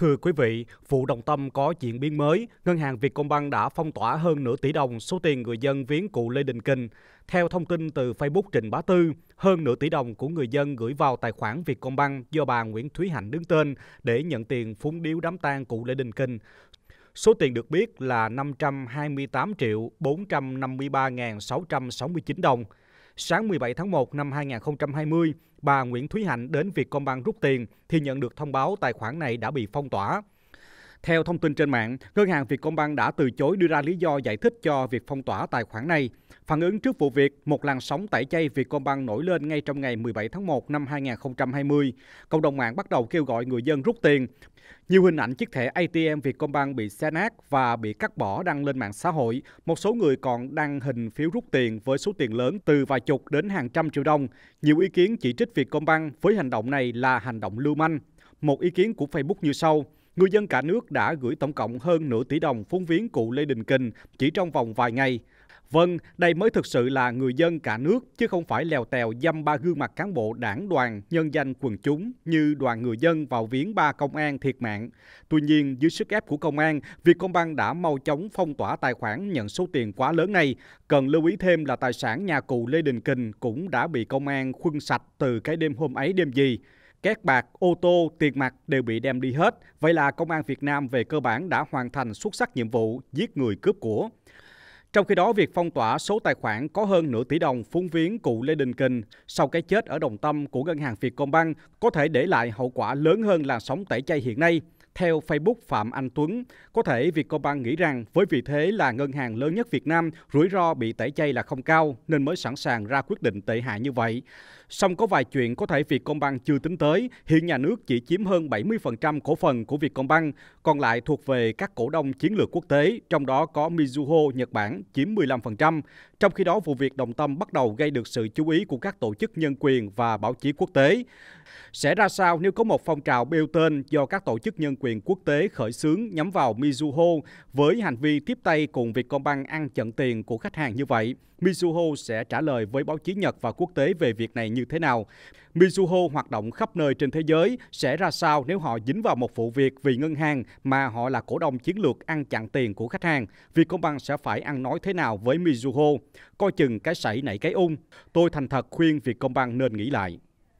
Thưa quý vị, vụ đồng tâm có diễn biến mới, Ngân hàng Vietcombank đã phong tỏa hơn nửa tỷ đồng số tiền người dân viếng cụ Lê Đình Kình. Theo thông tin từ Facebook Trình Bá Tư, hơn nửa tỷ đồng của người dân gửi vào tài khoản Vietcombank do bà Nguyễn Thúy Hạnh đứng tên để nhận tiền phúng điếu đám tang cụ Lê Đình Kình. Số tiền được biết là 528 triệu 453.669 đồng. Sáng 17 tháng 1 năm 2020, bà Nguyễn Thúy Hạnh đến Vietcombank rút tiền thì nhận được thông báo tài khoản này đã bị phong tỏa. Theo thông tin trên mạng, ngân hàng Vietcombank đã từ chối đưa ra lý do giải thích cho việc phong tỏa tài khoản này. Phản ứng trước vụ việc, một làn sóng tẩy chay Vietcombank nổi lên ngay trong ngày 17 tháng 1 năm 2020. Cộng đồng mạng bắt đầu kêu gọi người dân rút tiền. Nhiều hình ảnh chiếc thẻ ATM Vietcombank bị xé nát và bị cắt bỏ đăng lên mạng xã hội. Một số người còn đăng hình phiếu rút tiền với số tiền lớn từ vài chục đến hàng trăm triệu đồng. Nhiều ý kiến chỉ trích Vietcombank với hành động này là hành động lưu manh. Một ý kiến của Facebook như sau – Người dân cả nước đã gửi tổng cộng hơn nửa tỷ đồng phúng viếng cụ Lê Đình Kình chỉ trong vòng vài ngày. Vâng, đây mới thực sự là người dân cả nước, chứ không phải lèo tèo dăm ba gương mặt cán bộ đảng đoàn, nhân danh quần chúng như đoàn người dân vào viếng ba công an thiệt mạng. Tuy nhiên, dưới sức ép của công an, việc công Vietcombank đã mau chóng phong tỏa tài khoản nhận số tiền quá lớn này. Cần lưu ý thêm là tài sản nhà cụ Lê Đình Kình cũng đã bị công an khuân sạch từ cái đêm hôm ấy đêm gì két bạc, ô tô, tiền mặt đều bị đem đi hết. Vậy là công an Việt Nam về cơ bản đã hoàn thành xuất sắc nhiệm vụ giết người cướp của. Trong khi đó, việc phong tỏa số tài khoản có hơn nửa tỷ đồng phúng viếng cụ Lê Đình Kình sau cái chết ở đồng tâm của ngân hàng Vietcombank có thể để lại hậu quả lớn hơn làn sóng tẩy chay hiện nay. Theo Facebook Phạm Anh Tuấn, có thể Vietcombank nghĩ rằng với vị thế là ngân hàng lớn nhất Việt Nam, rủi ro bị tẩy chay là không cao nên mới sẵn sàng ra quyết định tệ hại như vậy. Song có vài chuyện có thể Vietcombank chưa tính tới, hiện nhà nước chỉ chiếm hơn 70% cổ phần của Vietcombank, còn lại thuộc về các cổ đông chiến lược quốc tế, trong đó có Mizuho Nhật Bản, chiếm 15%. Trong khi đó, vụ việc đồng tâm bắt đầu gây được sự chú ý của các tổ chức nhân quyền và báo chí quốc tế. Sẽ ra sao nếu có một phong trào bêu tên do các tổ chức nhân quyền quốc tế khởi xướng nhắm vào Mizuho với hành vi tiếp tay cùng Vietcombank ăn chặn tiền của khách hàng như vậy? Mizuho sẽ trả lời với báo chí Nhật và quốc tế về việc này như thế nào? Mizuho hoạt động khắp nơi trên thế giới sẽ ra sao nếu họ dính vào một vụ việc vì ngân hàng mà họ là cổ đông chiến lược ăn chặn tiền của khách hàng? Vietcombank sẽ phải ăn nói nói thế nào với Mizuho, coi chừng cái sảy nảy cái ung. Tôi thành thật khuyên Vietcombank nên nghĩ lại.